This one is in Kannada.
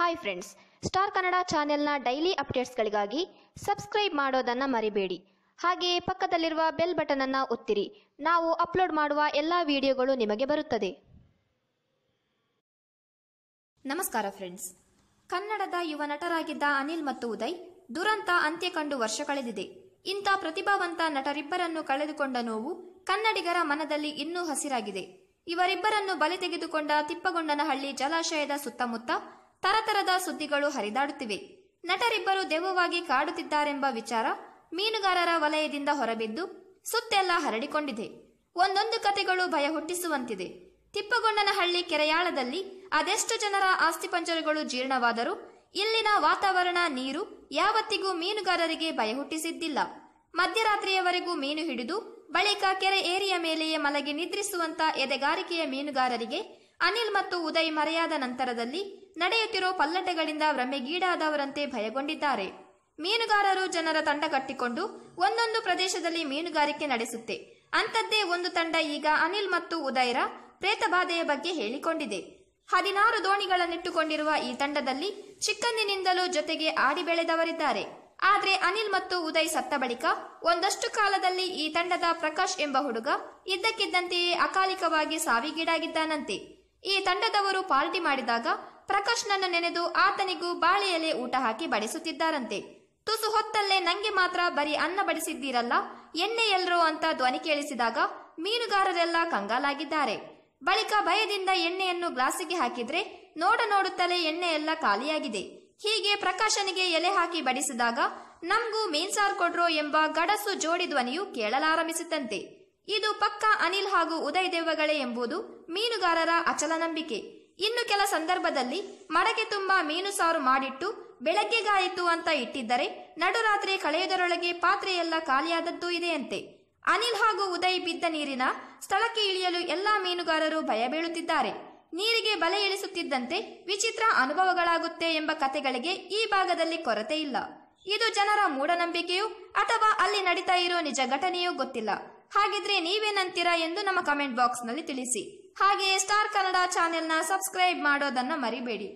ಹಾಯ್ ಫ್ರೆಂಡ್ಸ್ ಸ್ಟಾರ್ ಕನ್ನಡ ಚಾನೆಲ್ನ ಡೈಲಿ ಅಪ್ಡೇಟ್ಸ್ಗಳಿಗಾಗಿ ಸಬ್ಸ್ಕ್ರೈಬ್ ಮಾಡೋದನ್ನು ಮರಿಬೇಡಿ ಹಾಗೆಯೇ ಪಕ್ಕದಲ್ಲಿರುವ ಬೆಲ್ ಬಟನ್ ಒತ್ತಿರಿ ನಾವು ಅಪ್ಲೋಡ್ ಮಾಡುವ ಎಲ್ಲ ವಿಡಿಯೋಗಳು ನಿಮಗೆ ಬರುತ್ತದೆ ನಮಸ್ಕಾರ ಫ್ರೆಂಡ್ಸ್ ಕನ್ನಡದ ಯುವ ನಟರಾಗಿದ್ದ ಅನಿಲ್ ಮತ್ತು ಉದಯ್ ದುರಂತ ಅಂತ್ಯ ಕಂಡು ವರ್ಷ ಕಳೆದಿದೆ ಇಂಥ ಪ್ರತಿಭಾವಂತ ನಟರಿಬ್ಬರನ್ನು ಕಳೆದುಕೊಂಡ ನೋವು ಕನ್ನಡಿಗರ ಮನದಲ್ಲಿ ಇನ್ನೂ ಹಸಿರಾಗಿದೆ ಇವರಿಬ್ಬರನ್ನು ಬಲಿ ತೆಗೆದುಕೊಂಡ ತಿಪ್ಪಗೊಂಡನಹಳ್ಳಿ ಜಲಾಶಯದ ಸುತ್ತಮುತ್ತ ತರತರದ ಸುದ್ದಿಗಳು ಹರಿದಾಡುತ್ತಿವೆ ನಟರಿಬ್ಬರು ದೆವ್ವವಾಗಿ ಕಾಡುತ್ತಿದ್ದಾರೆಂಬ ವಿಚಾರ ಮೀನುಗಾರರ ವಲಯದಿಂದ ಹೊರಬಿದ್ದು ಸುತ್ತೆಲ್ಲ ಹರಡಿಕೊಂಡಿದೆ ಒಂದೊಂದು ಕತೆಗಳು ಭಯ ಹುಟ್ಟಿಸುವಂತಿದೆ ತಿಪ್ಪಗೊಂಡನಹಳ್ಳಿ ಕೆರೆಯಾಳದಲ್ಲಿ ಅದೆಷ್ಟು ಜನರ ಆಸ್ತಿಪಂಜರಗಳು ಜೀರ್ಣವಾದರೂ ಇಲ್ಲಿನ ವಾತಾವರಣ ನೀರು ಯಾವತ್ತಿಗೂ ಮೀನುಗಾರರಿಗೆ ಭಯ ಹುಟ್ಟಿಸಿದ್ದಿಲ್ಲ ಮಧ್ಯರಾತ್ರಿಯವರೆಗೂ ಮೀನು ಹಿಡಿದು ಬಳಿಕ ಕೆರೆ ಏರಿಯ ಮೇಲೆಯೇ ಮಲಗಿ ನಿದ್ರಿಸುವಂತ ಎದೆಗಾರಿಕೆಯ ಮೀನುಗಾರರಿಗೆ ಅನಿಲ್ ಮತ್ತು ಉದಯ್ ಮರೆಯಾದ ನಂತರದಲ್ಲಿ ನಡೆಯುತ್ತಿರೋ ಪಲ್ಲಟಗಳಿಂದ ಭ್ರಮೆಗೀಡಾದವರಂತೆ ಭಯಗೊಂಡಿದ್ದಾರೆ ಮೀನುಗಾರರು ಜನರ ತಂಡ ಕಟ್ಟಿಕೊಂಡು ಒಂದೊಂದು ಪ್ರದೇಶದಲ್ಲಿ ಮೀನುಗಾರಿಕೆ ನಡೆಸುತ್ತೆ ಅಂಥದ್ದೇ ಒಂದು ತಂಡ ಈಗ ಅನಿಲ್ ಮತ್ತು ಉದಯರ ಪ್ರೇತಬಾಧೆಯ ಬಗ್ಗೆ ಹೇಳಿಕೊಂಡಿದೆ ಹದಿನಾರು ದೋಣಿಗಳನ್ನಿಟ್ಟುಕೊಂಡಿರುವ ಈ ತಂಡದಲ್ಲಿ ಚಿಕ್ಕಂದಿನಿಂದಲೂ ಜೊತೆಗೆ ಆಡಿ ಬೆಳೆದವರಿದ್ದಾರೆ ಆದ್ರೆ ಅನಿಲ್ ಮತ್ತು ಉದಯ್ ಸತ್ತ ಬಳಿಕ ಒಂದಷ್ಟು ಕಾಲದಲ್ಲಿ ಈ ತಂಡದ ಪ್ರಕಾಶ್ ಎಂಬ ಹುಡುಗ ಇದ್ದಕ್ಕಿದ್ದಂತೆಯೇ ಅಕಾಲಿಕವಾಗಿ ಸಾವಿಗೀಡಾಗಿದ್ದಾನಂತೆ ಈ ತಂಡದವರು ಪಾರ್ಟಿ ಮಾಡಿದಾಗ ಪ್ರಕಾಶ್ನನ್ನು ನೆನೆದು ಆತನಿಗೂ ಬಾಳೆ ಎಲೆ ಊಟ ಹಾಕಿ ಬಡಿಸುತ್ತಿದ್ದಾರಂತೆ ತುಸು ಹೊತ್ತಲ್ಲೇ ನಂಗೆ ಮಾತ್ರ ಬರೀ ಅನ್ನ ಬಡಿಸಿದ್ದೀರಲ್ಲ ಎಣ್ಣೆ ಎಲ್ರೋ ಅಂತ ಧ್ವನಿ ಕೇಳಿಸಿದಾಗ ಮೀನುಗಾರರೆಲ್ಲ ಕಂಗಾಲಾಗಿದ್ದಾರೆ ಬಳಿಕ ಭಯದಿಂದ ಎಣ್ಣೆಯನ್ನು ಗ್ಲಾಸಿಗೆ ಹಾಕಿದ್ರೆ ನೋಡ ನೋಡುತ್ತಲೇ ಎಣ್ಣೆ ಎಲ್ಲ ಖಾಲಿಯಾಗಿದೆ ಹೀಗೆ ಪ್ರಕಾಶನಿಗೆ ಎಲೆ ಹಾಕಿ ಬಡಿಸಿದಾಗ ನಮಗೂ ಮೀನ್ಸಾರ್ ಕೊಡ್ರೋ ಎಂಬ ಗಡಸು ಜೋಡಿ ಧ್ವನಿಯು ಕೇಳಲಾರಂಭಿಸಿತಂತೆ ಇದು ಪಕ್ಕಾ ಅನಿಲ್ ಹಾಗೂ ಉದಯ್ ದೇವಗಳೇ ಎಂಬುದು ಮೀನುಗಾರರ ಅಚಲ ನಂಬಿಕೆ ಇನ್ನು ಕೆಲ ಸಂದರ್ಭದಲ್ಲಿ ಮಡಕೆ ತುಂಬಾ ಮೀನು ಸಾರು ಮಾಡಿಟ್ಟು ಬೆಳಗ್ಗೆಗಾಯಿತು ಅಂತ ಇಟ್ಟಿದ್ದರೆ ನಡುರಾತ್ರಿ ಕಳೆಯುವುದರೊಳಗೆ ಪಾತ್ರೆಯೆಲ್ಲ ಖಾಲಿಯಾದದ್ದು ಇದೆಯಂತೆ ಅನಿಲ್ ಹಾಗೂ ಉದಯ್ ಬಿದ್ದ ನೀರಿನ ಸ್ಥಳಕ್ಕೆ ಇಳಿಯಲು ಎಲ್ಲಾ ಮೀನುಗಾರರು ಭಯ ಬೀಳುತ್ತಿದ್ದಾರೆ ನೀರಿಗೆ ಬಲೆ ಇಳಿಸುತ್ತಿದ್ದಂತೆ ವಿಚಿತ್ರ ಅನುಭವಗಳಾಗುತ್ತೆ ಎಂಬ ಕಥೆಗಳಿಗೆ ಈ ಭಾಗದಲ್ಲಿ ಕೊರತೆ ಇಲ್ಲ ಇದು ಜನರ ಮೂಢನಂಬಿಕೆಯೂ ಅಥವಾ ಅಲ್ಲಿ ನಡೀತಾ ಇರೋ ನಿಜ ಘಟನೆಯೂ ಗೊತ್ತಿಲ್ಲ ಹಾಗಿದ್ರೆ ನೀವೇನಂತೀರಾ ಎಂದು ನಮ್ಮ ಕಮೆಂಟ್ ನಲ್ಲಿ ತಿಳಿಸಿ ಹಾಗೆಯೇ ಸ್ಟಾರ್ ಕನ್ನಡ ಚಾನೆಲ್ನ ಸಬ್ಸ್ಕ್ರೈಬ್ ಮಾಡೋದನ್ನ ಮರಿಬೇಡಿ